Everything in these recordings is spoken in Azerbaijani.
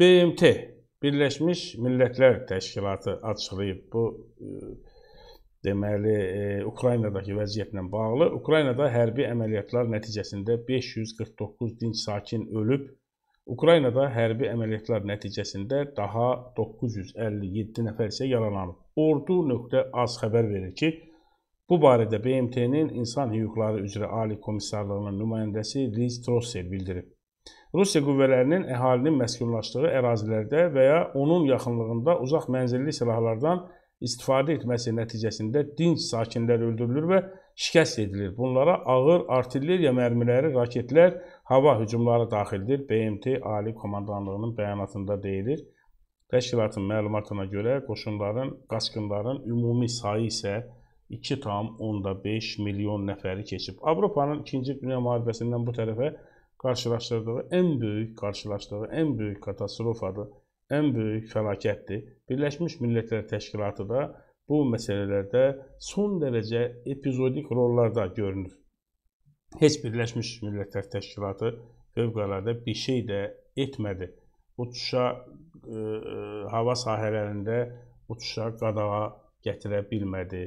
BMT Birləşmiş Millətlər Təşkilatı açıqlayıb bu e, deməli e, Ukraynadakı vəziyyətlə bağlı. Ukraynada hərbi əməliyyatlar nəticəsində 549 dinc sakin ölüb. Ukraynada hərbi əməliyyatlar nəticəsində daha 957 nəfər isə yaralanıb. Ordu.az xəbər verir ki, bu barədə BMT-nin İnsan Hüquqları üzrə Ali Komissarlığının nümayəndəsi Liz Trossel bildirib. Rusiya qüvvələrinin əhalinin məskunlaşdığı ərazilərdə və ya onun yaxınlığında uzaq mənzilli silahlardan istifadə etməsi nəticəsində dinc sakinlər öldürülür və şikəst edilir. Bunlara ağır artilleriya mərmiləri, raketlər, hava hücumları daxildir. BMT Ali Komandanlığının bəyanatında deyilir. Təşkilatın məlumatına görə qoşunların, qaçqınların ümumi sayı isə 2,5 milyon nəfəri keçib. Avropanın 2-ci Dünya müharibəsindən bu tərəfə qarşılaşdırdığı ən böyük qarşılaşdığı ən böyük katastrofadır, ən böyük fəlakətdir. Birləşmiş Millətlər Təşkilatı da bu məsələlərdə son dərəcə epizodik rollarda görünür. Heç Birləşmiş Millətlər Təşkilatı fövqəladə bir şey də etmədi. Uçuşa e, hava sahələrində uçuşa qadağa gətirə bilmədi.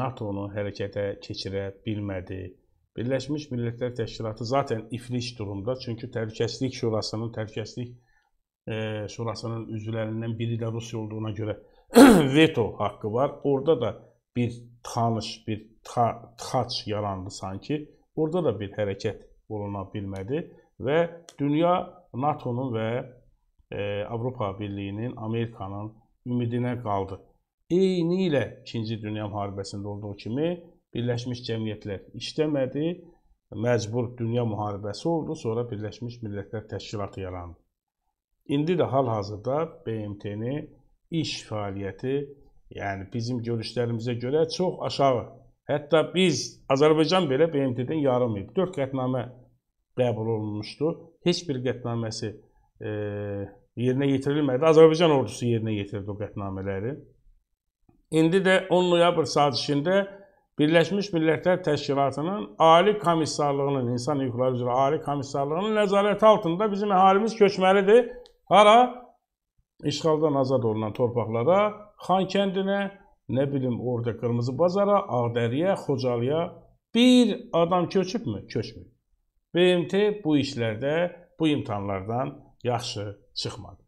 NATO-nu hərəkətə keçirə bilmədi. Birləşmiş Millətlər Təşkilatı zaten iflic durumda. Çünki Təhlükəsizlik Şurasının, Təhlükəsizlik e, Şurasının üzvlərindən biri də Rusiya olduğuna görə veto haqqı var. Orada da bir tanış, bir ta, tıxaç yarandı sanki. Orada da bir hərəkət oluna bilmədi və dünya NATO-nun və e, Avropa Birliyinin, Amerikanın ümidinə qaldı. Eyni ilə 2-ci Dünya müharibəsində olduğu kimi Birləşmiş Cəmiyyətlər işləmədi, məcbur dünya müharibəsi oldu, sonra Birləşmiş Millətlər Təşkilatı yarandı. İndi də hal-hazırda BMT-ni iş fəaliyyəti, yəni bizim görüşlərimizə görə çox aşağı. Hətta biz Azərbaycan belə BMT-dən yarımayıb. 4 qətnamə qəbul olunmuşdu. Heç bir qətnaməsi e, yerinə yetirilmədi. Azərbaycan ordusu yerinə yetirdi o qətnamələri. İndi də 10 noyabr sazişində Birləşmiş Millətlər Təşkilatının Ali Komissarlığının, İnsan Hüquqları üzrə Ali Komissarlığının nəzarəti altında bizim əhalimiz köçməlidir. Hara? İşğaldan azad olunan torpaqlara, Xan kəndinə, nə bilim orada Qırmızı Bazara, Ağdəriyə, Xocalıya bir adam köçübmü? Köçmür. BMT bu işlərdə, bu imtahanlardan yaxşı çıxmadı.